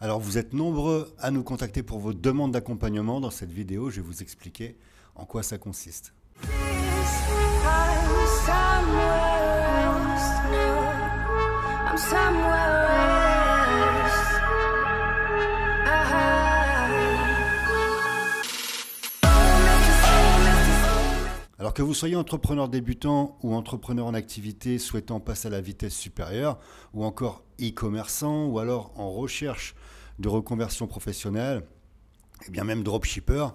Alors vous êtes nombreux à nous contacter pour vos demandes d'accompagnement. Dans cette vidéo, je vais vous expliquer en quoi ça consiste. que vous soyez entrepreneur débutant ou entrepreneur en activité souhaitant passer à la vitesse supérieure, ou encore e-commerçant, ou alors en recherche de reconversion professionnelle, et eh bien même dropshipper,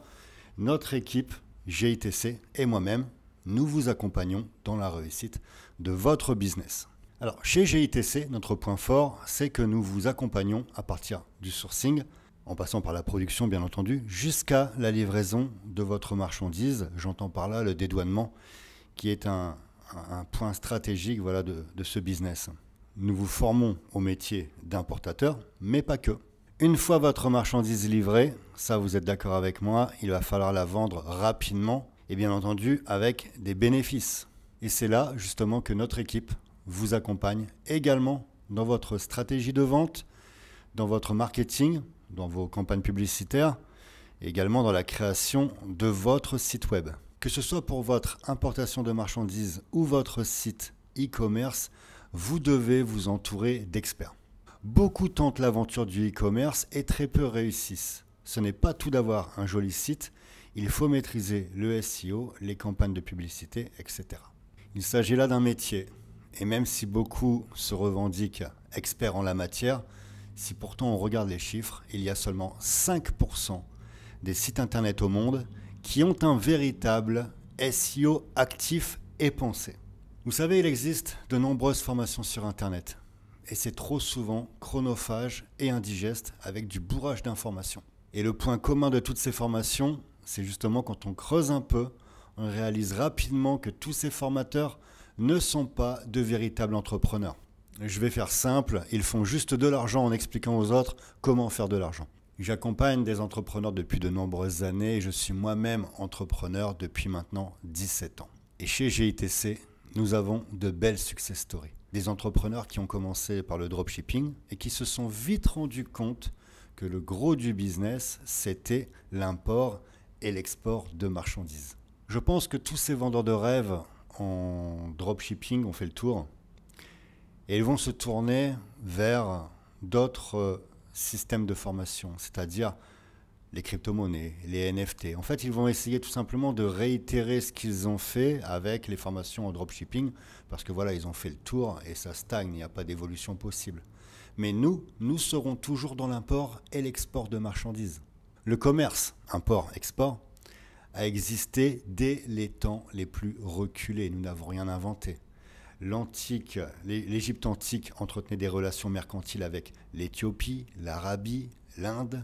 notre équipe GITC et moi-même, nous vous accompagnons dans la réussite de votre business. Alors, chez GITC, notre point fort, c'est que nous vous accompagnons à partir du sourcing en passant par la production bien entendu, jusqu'à la livraison de votre marchandise. J'entends par là le dédouanement, qui est un, point stratégique voilà, de, de ce business. Nous vous formons au métier d'importateur, mais pas que. Une fois votre marchandise livrée, ça vous êtes d'accord avec moi, il va falloir la vendre rapidement et bien entendu avec des bénéfices. Et c'est là justement que notre équipe vous accompagne également dans votre stratégie de vente, dans votre marketing, dans vos campagnes publicitaires également dans la création de votre site web. Que ce soit pour votre importation de marchandises ou votre site e-commerce, vous devez vous entourer d'experts. Beaucoup tentent l'aventure du e-commerce et très peu réussissent. Ce n'est pas tout d'avoir un joli site, il faut maîtriser le SEO, les campagnes de publicité, etc. Il s'agit là d'un métier, et même si beaucoup se revendiquent experts en la matière, si pourtant on regarde les chiffres, il y a seulement 5% des sites internet au monde qui ont un véritable SEO actif et pensé. Vous savez, il existe de nombreuses formations sur internet et c'est trop souvent chronophage et indigeste avec du bourrage d'informations. Et le point commun de toutes ces formations, c'est justement quand on creuse un peu, on réalise rapidement que tous ces formateurs ne sont pas de véritables entrepreneurs je vais faire simple, ils font juste de l'argent en expliquant aux autres comment faire de l'argent. J'accompagne des entrepreneurs depuis de nombreuses années et je suis moi-même entrepreneur depuis maintenant 17 ans. Et chez GITC, nous avons de belles success stories. Des entrepreneurs qui ont commencé par le dropshipping et qui se sont vite rendus compte que le gros du business, c'était l'import et l'export de marchandises. Je pense que tous ces vendeurs de rêves en dropshipping ont fait le tour. Et ils vont se tourner vers d'autres euh, systèmes de formation, c'est-à-dire les crypto-monnaies, les NFT. En fait, ils vont essayer tout simplement de réitérer ce qu'ils ont fait avec les formations en dropshipping, parce que voilà, ils ont fait le tour et ça stagne, il n'y a pas d'évolution possible. Mais nous, nous serons toujours dans l'import et l'export de marchandises. Le commerce, import-export, a existé dès les temps les plus reculés. Nous n'avons rien inventé l'antique, l'Égypte antique entretenait des relations mercantiles avec l'Éthiopie, l'Arabie, l'Inde.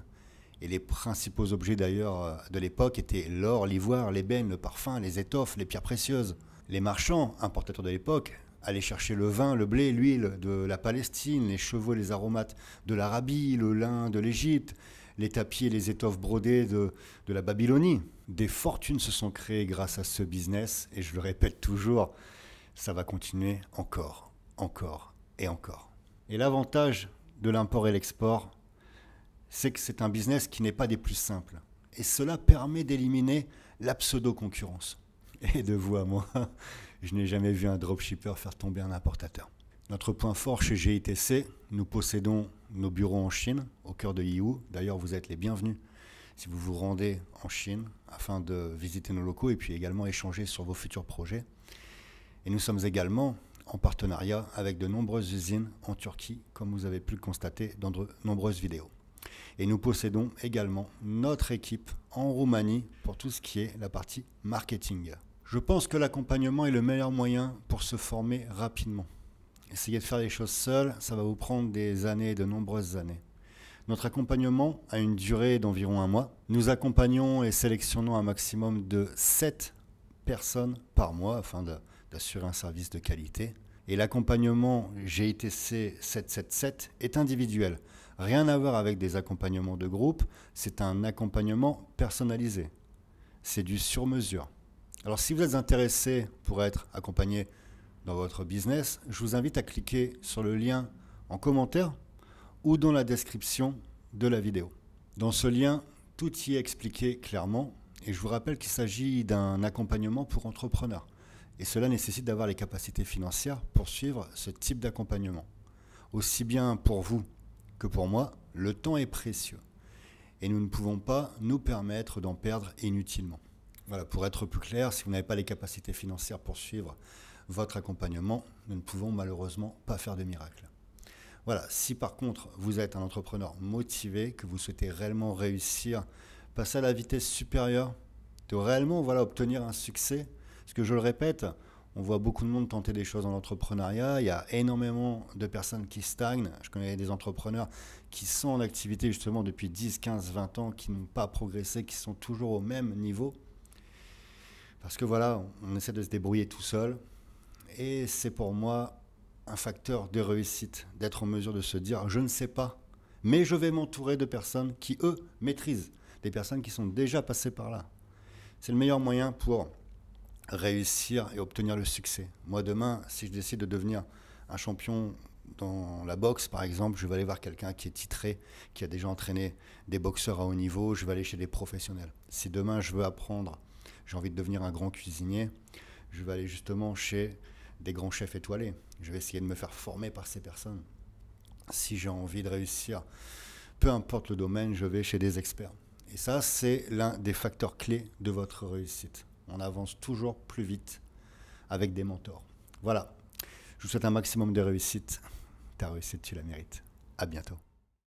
Et les principaux objets d'ailleurs euh, de l'époque étaient l'or, l'ivoire, l'ébène, le parfum, les étoffes, les pierres précieuses. Les marchands, importateurs de l'époque, allaient chercher le vin, le blé, l'huile de la Palestine, les chevaux, les aromates de l'Arabie, le lin de l'Égypte, les tapis et les étoffes brodées de, de la Babylonie. Des fortunes se sont créées grâce à ce business, et je le répète toujours, ça va continuer encore, encore et encore. Et l'avantage de l'import et l'export, c'est que c'est un business qui n'est pas des plus simples. Et cela permet d'éliminer la pseudo-concurrence. Et de vous à moi, je n'ai jamais vu un dropshipper faire tomber un importateur. Notre point fort chez GITC, nous possédons nos bureaux en Chine, au cœur de Yiwu. D'ailleurs, vous êtes les bienvenus si vous vous rendez en Chine afin de visiter nos locaux et puis également échanger sur vos futurs projets. Et nous sommes également en partenariat avec de nombreuses usines en Turquie, comme vous avez pu le constater dans de nombreuses vidéos. Et nous possédons également notre équipe en Roumanie pour tout ce qui est la partie marketing. Je pense que l'accompagnement est le meilleur moyen pour se former rapidement. Essayez de faire les choses seul, ça va vous prendre des années de nombreuses années. Notre accompagnement a une durée d'environ un mois. Nous accompagnons et sélectionnons un maximum de 7 personnes par mois afin de sur un service de qualité. Et l'accompagnement GITC 777 est individuel. Rien à voir avec des accompagnements de groupe, c'est un accompagnement personnalisé. C'est du sur-mesure. Alors si vous êtes intéressé pour être accompagné dans votre business, je vous invite à cliquer sur le lien en commentaire ou dans la description de la vidéo. Dans ce lien, tout y est expliqué clairement et je vous rappelle qu'il s'agit d'un accompagnement pour entrepreneurs. Et cela nécessite d'avoir les capacités financières pour suivre ce type d'accompagnement. Aussi bien pour vous que pour moi, le temps est précieux. Et nous ne pouvons pas nous permettre d'en perdre inutilement. Voilà, pour être plus clair, si vous n'avez pas les capacités financières pour suivre votre accompagnement, nous ne pouvons malheureusement pas faire de miracle. Voilà, si par contre vous êtes un entrepreneur motivé, que vous souhaitez réellement réussir, passer à la vitesse supérieure, de réellement voilà, obtenir un succès, parce que je le répète, on voit beaucoup de monde tenter des choses dans entrepreneuriat. Il y a énormément de personnes qui stagnent. Je connais des entrepreneurs qui sont en activité justement depuis 10, 15, 20 ans, qui n'ont pas progressé, qui sont toujours au même niveau. Parce que voilà, on essaie de se débrouiller tout seul. Et c'est pour moi un facteur de réussite, d'être en mesure de se dire, je ne sais pas, mais je vais m'entourer de personnes qui, eux, maîtrisent, des personnes qui sont déjà passées par là. C'est le meilleur moyen pour réussir et obtenir le succès. Moi, demain, si je décide de devenir un champion dans la boxe, par exemple, je vais aller voir quelqu'un qui est titré, qui a déjà entraîné des boxeurs à haut niveau, je vais aller chez des professionnels. Si demain, je veux apprendre, j'ai envie de devenir un grand cuisinier, je vais aller justement chez des grands chefs étoilés. Je vais essayer de me faire former par ces personnes. Si j'ai envie de réussir, peu importe le domaine, je vais chez des experts. Et ça, c'est l'un des facteurs clés de votre réussite. On avance toujours plus vite avec des mentors. Voilà. Je vous souhaite un maximum de réussite. Ta réussite, tu la mérites. À bientôt.